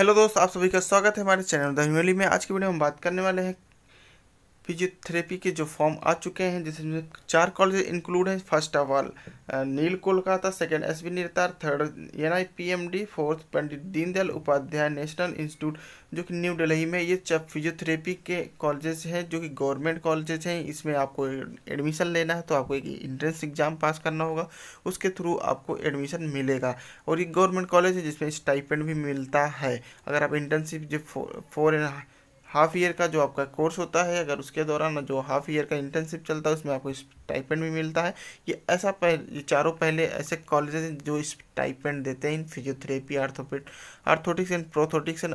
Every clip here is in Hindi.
हेलो दोस्त आप सभी का स्वागत है हमारे चैनल द में आज की वीडियो में हम बात करने वाले हैं फिजियोथेरेपी के जो फॉर्म आ चुके हैं जिसमें चार कॉलेज इंक्लूड हैं फर्स्ट ऑफ ऑल नील कोलकाता सेकेंड एस बी निरतार third N I P M D fourth Pandit Deendayal Upadhyay national institute जो कि न्यू दिल्ली में ये फिजियोथेरेपी के कॉलेजेस हैं जो कि गवर्नमेंट कॉलेजेस हैं इसमें आपको एडमिशन लेना है तो आपको एक इंट्रेंस एग्ज़ाम पास करना होगा उसके थ्रू आपको एडमिशन मिलेगा और ये गवर्नमेंट कॉलेज है जिसमें स्टाइपेंड भी मिलता है अगर आप इंटर्नशिप जो फोर एंड हाफ ईयर का जो आपका कोर्स होता है अगर उसके दौरान जो हाफ ईयर का इंटर्नशिप चलता है उसमें आपको स्टाइपेंड भी मिलता है ये ऐसा पहले ये चारों पहले ऐसे हैं जो स्टाइपेंड देते हैं इन physiotherapy orthopaedic orthotics and prosthetics and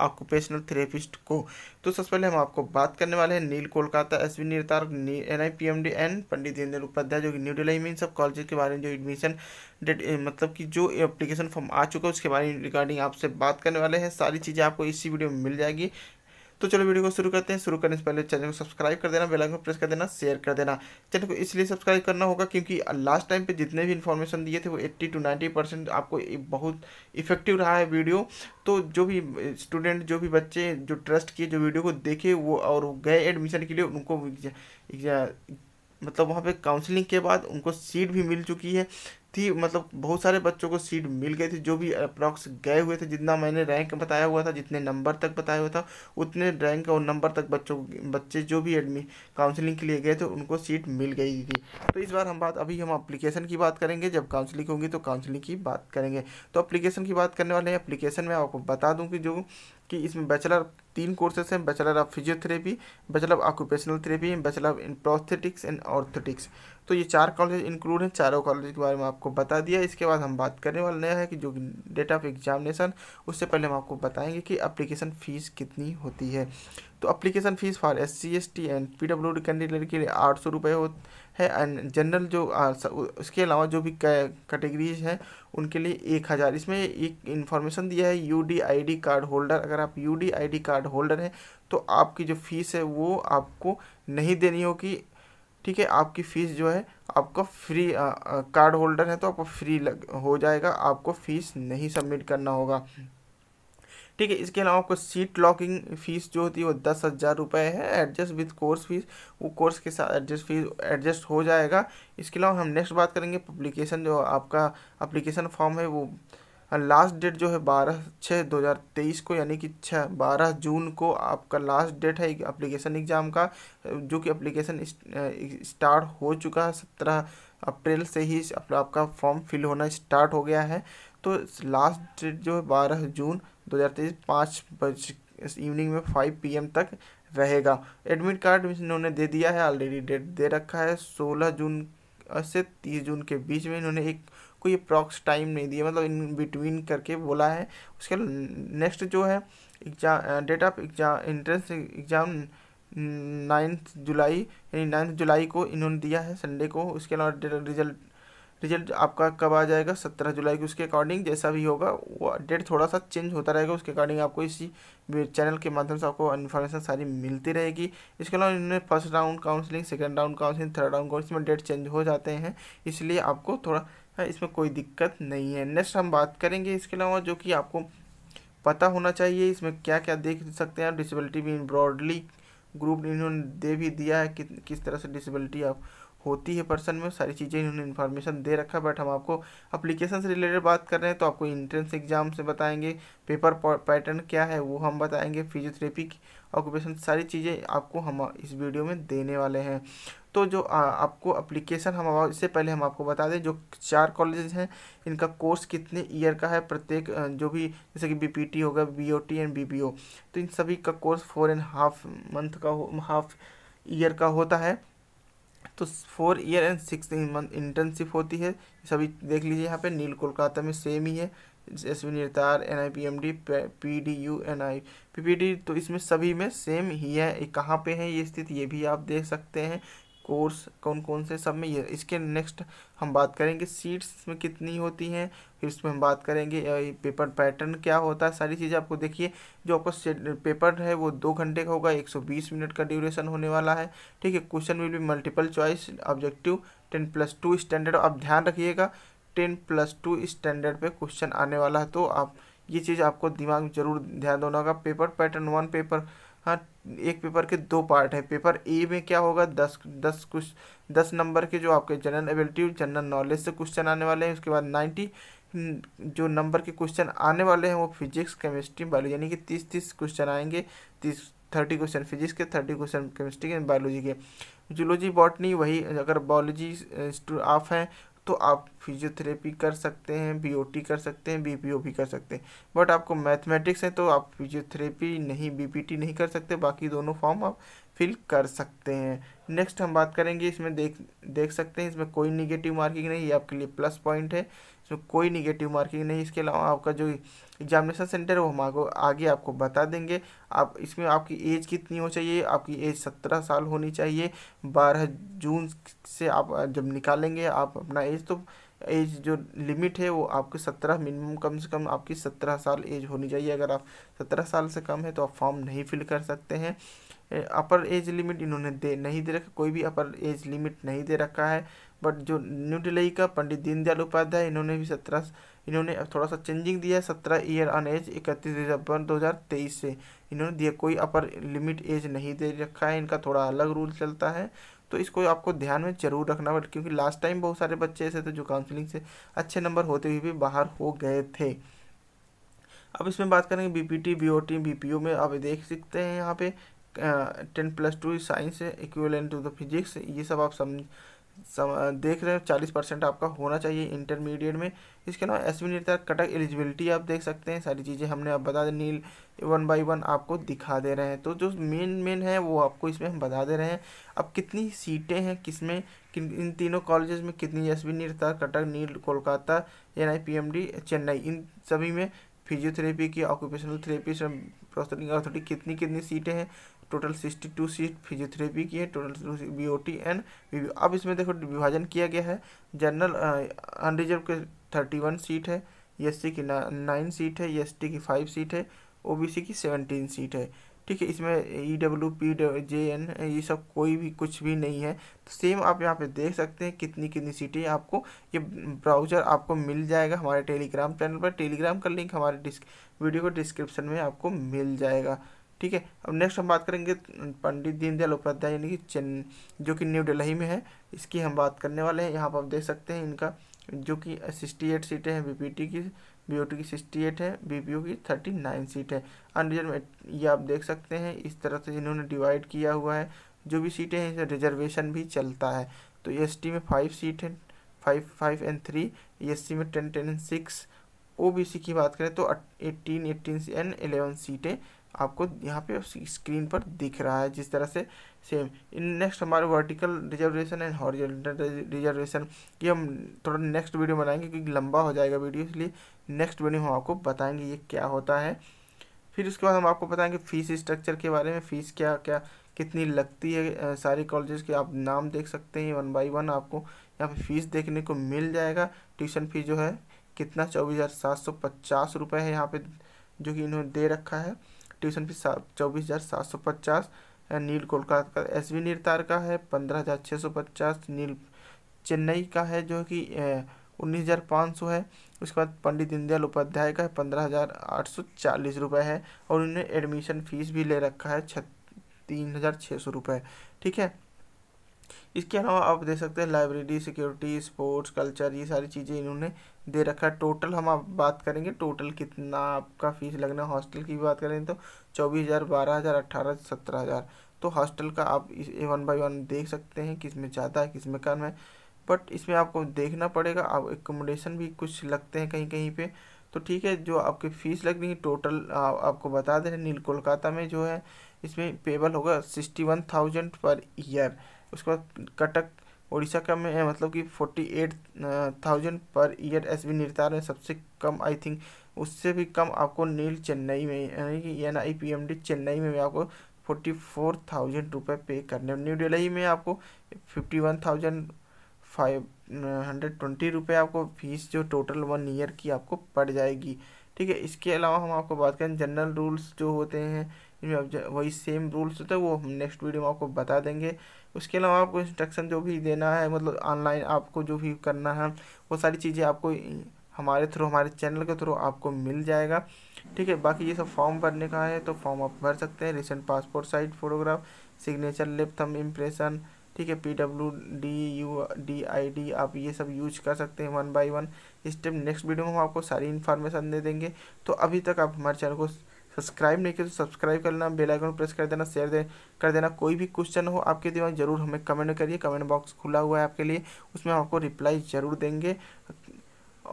occupational therapist को तो सबसे पहले हम आपको बात करने वाले हैं नील कोलकाता एस वी निरतार N I P M D N Pandit Deendayal Upadhyay जो कि न्यू दिल्ली में इन सब कॉलेज के बारे में जो एडमिशन डेट मतलब कि जो एप्लीकेशन फॉर्म आ चुका है उसके बारे में रिगार्डिंग आपसे बात करने वाले हैं सारी चीज़ें आपको इसी वीडियो में मिल जाएगी तो चलो वीडियो को शुरू करते हैं शुरू करने से पहले चैनल को सब्सक्राइब कर देना बेलाइकन प्रेस कर देना शेयर कर देना चैनल को इसलिए सब्सक्राइब करना होगा क्योंकि लास्ट टाइम पर जितने भी इन्फॉर्मेशन दिए थे वो एट्टी टू नाइन्टी परसेंट आपको बहुत इफेक्टिव रहा है वीडियो तो जो भी स्टूडेंट जो भी बच्चे जो ट्रस्ट किए जो वीडियो को देखे वो और गए एडमिशन के लिए उनको मतलब वहाँ पे काउंसलिंग के बाद उनको सीट भी मिल चुकी है थी मतलब बहुत सारे बच्चों को सीट मिल गई थी जो भी अप्रॉक्स गए हुए थे जितना मैंने रैंक बताया हुआ था जितने नंबर तक बताया हुआ था उतने रैंक और नंबर तक बच्चों बच्चे जो भी एडमि काउंसिलिंग के लिए गए थे उनको सीट मिल गई थी तो इस बार हम बात अभी हम अप्लीकेशन की बात करेंगे जब काउंसिलिंग होगी तो काउंसिलिंग की बात करेंगे तो अप्लीकेशन की बात करने वाले हैं अप्लीकेशन में आपको बता दूँ कि जो कि इसमें बैचलर तीन कोर्सेज हैं bachelor of physiotherapy bachelor of occupational therapy bachelor of in prosthetics and orthotics तो ये चार कॉलेज इंक्लूड हैं चारों कॉलेज के बारे में आपको बता दिया इसके बाद हम बात करने वाले है कि जो डेट ऑफ एग्जामिनेशन उससे पहले हम आपको बताएंगे कि अप्लीकेशन फ़ीस कितनी होती है तो application fees for S C S T and P W D candidate के लिए आठ सौ रुपये हो है एंड जनरल जो उसके अलावा जो भी कैटेगरीज हैं उनके लिए एक हज़ार इसमें एक इन्फॉर्मेशन दिया है U D I D card holder अगर आप U D I D card holder हैं तो आपकी जो फीस है वो आपको नहीं देनी होगी ठीक है आपकी फ़ीस जो है आपका फ्री आ, आ, कार्ड होल्डर है तो आपको फ्री लग हो जाएगा आपको फ़ीस नहीं सबमिट करना होगा ठीक है इसके अलावा आपको सीट लॉकिंग फ़ीस जो होती है वो दस हज़ार रुपये है एडजस्ट विद कोर्स फीस वो कोर्स के साथ एडजस्ट फीस एडजस्ट हो जाएगा इसके अलावा हम नेक्स्ट बात करेंगे पब्लिकेशन जो आपका अप्लीकेशन फॉर्म है वो लास्ट डेट जो है बारह छः दो हज़ार तेईस को यानी कि छः बारह जून को आपका लास्ट डेट है अप्लीकेशन एग्ज़ाम का जो कि अप्लीकेशन स्टार्ट हो चुका है सत्रह अप्रैल से ही आपका फॉर्म फिल होना स्टार्ट हो गया है तो लास्ट डेट जो है बारह जून दो हज़ार तेईस पाँच बज इवनिंग में फाइव पी तक रहेगा एडमिट कार्ड इन्होंने दे दिया है ऑलरेडी डेट दे रखा है सोलह जून से तीस जून के बीच में इन्होंने एक कोई अप्रॉक्स टाइम नहीं दिया मतलब इन बिटवीन करके बोला है उसके नेक्स्ट जो है exam date of exam entrance exam ninth July यानी नाइन्थ जुलाई को इन्होंने दिया है संडे को उसके अलावा रिजल्ट रिजल्ट आपका कब आ जाएगा सत्रह जुलाई के उसके अकॉर्डिंग जैसा भी होगा वो डेट थोड़ा सा चेंज होता रहेगा उसके अकॉर्डिंग आपको इसी चैनल के माध्यम से आपको इन्फॉर्मेशन सारी मिलती रहेगी इसके अलावा इन्होंने first round counselling second round counselling third round council में डेट चेंज हो जाते हैं इसलिए आपको थोड़ा हाँ, इसमें कोई दिक्कत नहीं है नेक्स्ट हम बात करेंगे इसके अलावा जो कि आपको पता होना चाहिए इसमें क्या क्या देख सकते हैं डिसेबिलिटी भी ब्रॉडली ग्रुप इन्होंने दे भी दिया है कि, किस तरह से डिसेबिलिटी आप होती है पर्सन में सारी चीज़ें इन्होंने इन्फॉर्मेशन दे रखा है बट हम आपको अप्लीकेशन से रिलेटेड बात कर रहे हैं तो आपको इंट्रेंस एग्जाम से बताएंगे पेपर पैटर्न क्या है वो हम बताएंगे फिजियोथेरेपी ऑक्यूपेशन सारी चीज़ें आपको हम इस वीडियो में देने वाले हैं तो जो आ, आपको अप्लीकेशन हम इससे पहले हम आपको बता दें जो चार कॉलेजेस हैं इनका कोर्स कितने ईयर का है प्रत्येक जो भी जैसे कि बीपीटी होगा बीओटी एंड बीबीओ तो इन सभी का course four and half month का हाफ ईयर का होता है तो four year and six month internship होती है सभी देख लीजिए यहाँ पे नील कोलकाता में सेम ही है एस वी निर्तार N I P M D P D U N I P P D तो इसमें सभी में सेम ही है कहाँ पे है ये स्थिति ये भी आप देख सकते हैं कोर्स कौन कौन से सब में ये इसके नेक्स्ट हम बात करेंगे सीट्स में कितनी होती हैं फिर इसमें हम बात करेंगे पेपर पैटर्न क्या होता है सारी चीज़ें आपको देखिए जो आपका पेपर है वो दो घंटे का होगा 120 मिनट का ड्यूरेशन होने वाला है ठीक है क्वेश्चन विल भी multiple choice objective ten plus two standard आप ध्यान रखिएगा टेन प्लस टू स्टैंडर्ड पर क्वेश्चन आने वाला है तो आप ये चीज़ आपको दिमाग में जरूर ध्यान देना होगा पेपर पैटर्न वन पेपर हाँ एक पेपर के दो पार्ट हैं पेपर ए में क्या होगा दस दस कुछ दस नंबर के जो आपके जनरल एबिलिटी जनरल नॉलेज से क्वेश्चन आने वाले हैं उसके बाद नाइन्टी हम्म, जो नंबर के क्वेश्चन आने वाले हैं वो फिजिक्स केमिस्ट्री बायोलॉजी यानी कि तीस तीस क्वेश्चन आएंगे तीस थर्टी क्वेश्चन फिजिक्स के थर्टी क्वेश्चन केमिस्ट्री के बायोलॉजी के जूलॉजी बॉटनी वही अगर बायोलॉजी uh, आप हैं तो आप फिजियोथेरेपी कर सकते हैं बी कर सकते हैं बी भी कर सकते हैं बट आपको मैथमेटिक्स है तो आप फिजियोथेरेपी नहीं बी नहीं कर सकते बाकी दोनों फॉर्म आप फिल कर सकते हैं नेक्स्ट हम बात करेंगे इसमें देख देख सकते हैं इसमें कोई निगेटिव मार्किंग नहीं ये आपके लिए प्लस पॉइंट है इसमें कोई निगेटिव मार्किंग नहीं इसके अलावा आपका जो एग्जामिनेशन सेंटर है वो हम आगे आगे आपको बता देंगे आप इसमें आपकी एज कितनी हो चाहिए आपकी एज सत्रह साल होनी चाहिए बारह जून से आप जब निकालेंगे आप अपना एज तो एज जो लिमिट है वो आपके सत्रह मिनिमम कम से कम आपकी सत्रह साल एज होनी चाहिए अगर आप सत्रह साल से कम है तो आप फॉर्म नहीं फिल कर सकते हैं अपर एज लिमिट इन्होंने दे नहीं दे रखा कोई भी अपर एज लिमिट नहीं दे रखा है बट जो न्यू दिल्ली का पंडित दीनदयाल उपाध्याय इन्होंने भी सत्रह इन्होंने थोड़ा सा चेंजिंग दिया है सत्रह ईयर ऑन एज इकतीस दिसंबर दो हज़ार तेईस से इन्होंने दिया कोई अपर लिमिट एज नहीं दे रखा है इनका थोड़ा अलग रूल चलता है तो इसको आपको ध्यान में जरूर रखना पड़े क्योंकि लास्ट टाइम बहुत सारे बच्चे ऐसे थे जो काउंसलिंग से अच्छे नंबर होते हुए भी बाहर हो गए थे अब इसमें बात करेंगे B P T B O T B P O में आप देख सकते हैं यहाँ पे ten plus two science equal to the physics ये सब आप समझ सम देख रहे हैं चालीस परसेंट आपका होना चाहिए इंटरमीडिएट में इसके अलावा एस बी निर्धारक कटक एलिजिबिलिटी आप देख सकते हैं सारी चीज़ें हमने अब बता दें नील वन बाई वन आपको दिखा दे रहे हैं तो जो मेन मेन है वो आपको इसमें हम बता दे रहे हैं अब कितनी सीटें हैं किस में किन इन तीनों कॉलेजेस में कितनी एस बी निर्धारक कटक नील Kolkata N I P M D Chennai इन सभी में फिजियोथेरेपी की ऑक्यूपेशनल थेरेपी प्रोस्थेटिक ऑर्थोटिक कितनी कितनी सीटें हैं total sixty two seat physiotherapy की है total B O T and अब इसमें देखो विभाजन किया गया है जनरल अनरिजर्व के थर्टी वन सीट है एस e की नाइन सीट है एस e की फाइव सीट है ओ की सेवनटीन सीट है ठीक है इसमें E W P J N ये सब कोई भी कुछ भी नहीं है तो सेम आप यहाँ पे देख सकते हैं कितनी कितनी सीटें आपको ये ब्राउज़र आपको मिल जाएगा हमारे टेलीग्राम चैनल पर टेलीग्राम का लिंक हमारे डिस्क वीडियो को डिस्क्रिप्शन में आपको मिल जाएगा ठीक है अब नेक्स्ट हम बात करेंगे पंडित दीनदयाल उपाध्याय यानी कि चेन जो कि न्यू दिल्ली में है इसकी हम बात करने वाले हैं यहाँ पर आप देख सकते हैं इनका जो कि सिक्सटी एट सीटें हैं बीपीटी की बी की सिक्सटी एट है बी की थर्टी नाइन सीट है अनरिजर्व ये आप देख सकते हैं इस तरह से इन्होंने डिवाइड किया हुआ है जो भी सीटें हैं इसमें रिजर्वेशन भी चलता है तो एस में फाइव सीट है five five and three S में ten ten and six O की बात करें तो एट्टीन एट्टीन एंड एलेवन सीटें आपको यहाँ पे स्क्रीन पर दिख रहा है जिस तरह से सेम इन नेक्स्ट हमारे vertical reservation and horizontal reservation ये हम थोड़ा नेक्स्ट वीडियो बनाएंगे क्योंकि लंबा हो जाएगा वीडियो इसलिए नेक्स्ट वीडियो हम आपको बताएंगे ये क्या होता है फिर उसके बाद हम आपको बताएंगे फ़ीस स्ट्रक्चर के बारे में फ़ीस क्या क्या कितनी लगती है सारे कॉलेजेस के आप नाम देख सकते हैं वन बाई वन आपको यहाँ पे फ़ीस देखने को मिल जाएगा ट्यूशन फ़ीस जो है कितना चौबीस हज़ार सात सौ पचास रुपये है यहाँ पे जो कि इन्होंने दे रखा है ट्यूशन फीस चौबीस हज़ार सात सौ पचास नील कोलकाता का एस वी निरतार का है पंद्रह हज़ार छः सौ पचास नील चेन्नई का है जो कि उन्नीस हज़ार पाँच सौ है उसके बाद पंडित दीनदयाल उपाध्याय का पंद्रह हज़ार आठ सौ चालीस रुपये है और इन्होंने एडमिशन फ़ीस भी ले रखा है छ तीन हज़ार छः सौ रुपये ठीक है इसके अलावा आप देख सकते हैं लाइब्रेरी सिक्योरिटी स्पोर्ट्स कल्चर ये सारी चीज़ें इन्होंने दे रखा है टोटल हम आप बात करेंगे टोटल कितना आपका फ़ीस लगना है हॉस्टल की बात करें तो चौबीस हज़ार बारह हज़ार अट्ठारह सत्रह हज़ार तो हॉस्टल का आप इस वन बाई वन देख सकते हैं किस में ज़्यादा है किस में कम है बट इसमें आपको देखना पड़ेगा आप एकोमोडेशन भी कुछ लगते हैं कहीं कहीं पे तो ठीक है जो आपकी फ़ीस लग रही है टोटल आ, आपको बता रहे नील कोलकाता में जो है इसमें पेबल होगा sixty one thousand per year उसके बाद कटक उड़ीसा का में मतलब कि forty eight thousand per year S B में सबसे कम आई थिंक उससे भी कम आपको नील चेन्नई में यानी कि N I P M D Chennai में भी आपको फोर्टी फोर थाउजेंड रुपये पे करने न्यू दिल्ली में आपको fifty one thousand five hundred twenty रुपये आपको फीस जो टोटल वन ईयर की आपको पड़ जाएगी ठीक है इसके अलावा हम आपको बात करें जनरल रूल्स जो होते हैं वही सेम रूल्स होते हैं वो हम नेक्स्ट वीडियो में आपको बता देंगे उसके अलावा आपको इंस्ट्रक्शन जो भी देना है मतलब ऑनलाइन आपको जो भी करना है वो सारी चीज़ें आपको हमारे थ्रू हमारे चैनल के थ्रू आपको मिल जाएगा ठीक है बाकी ये सब फॉर्म भरने का है तो फॉर्म आप भर सकते हैं recent passport size photograph signature left thumb impression ठीक है P W D U D I D आप ये सब यूज कर सकते हैं वन बाय वन इस टाइम नेक्स्ट वीडियो में हम आपको सारी इन्फॉर्मेशन दे देंगे तो अभी तक आप हमारे चैनल को सब्सक्राइब नहीं किया तो सब्सक्राइब कर लेना बेल आइकन प्रेस कर देना शेयर दे कर देना कोई भी क्वेश्चन हो आपके दिमाग जरूर हमें कमेंट करिए कमेंट बॉक्स खुला हुआ है आपके लिए उसमें हम आपको रिप्लाई ज़रूर देंगे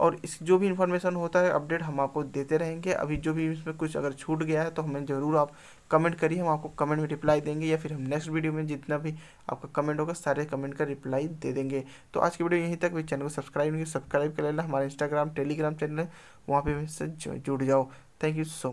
और इस जो भी इन्फॉर्मेशन होता है अपडेट हम आपको देते रहेंगे अभी जो भी इसमें कुछ अगर छूट गया है तो हमें ज़रूर आप कमेंट करिए हम आपको कमेंट में रिप्लाई देंगे या फिर हम नेक्स्ट वीडियो में जितना भी आपका कमेंट होगा सारे कमेंट का रिप्लाई दे देंगे तो आज की वीडियो यहीं तक भी चैनल को सब्सक्राइब नहीं सब्सक्राइब कर लेना हमारा इंस्टाग्राम टेलीग्राम चैनल है वहाँ पर जुड़ जाओ थैंक यू सो मच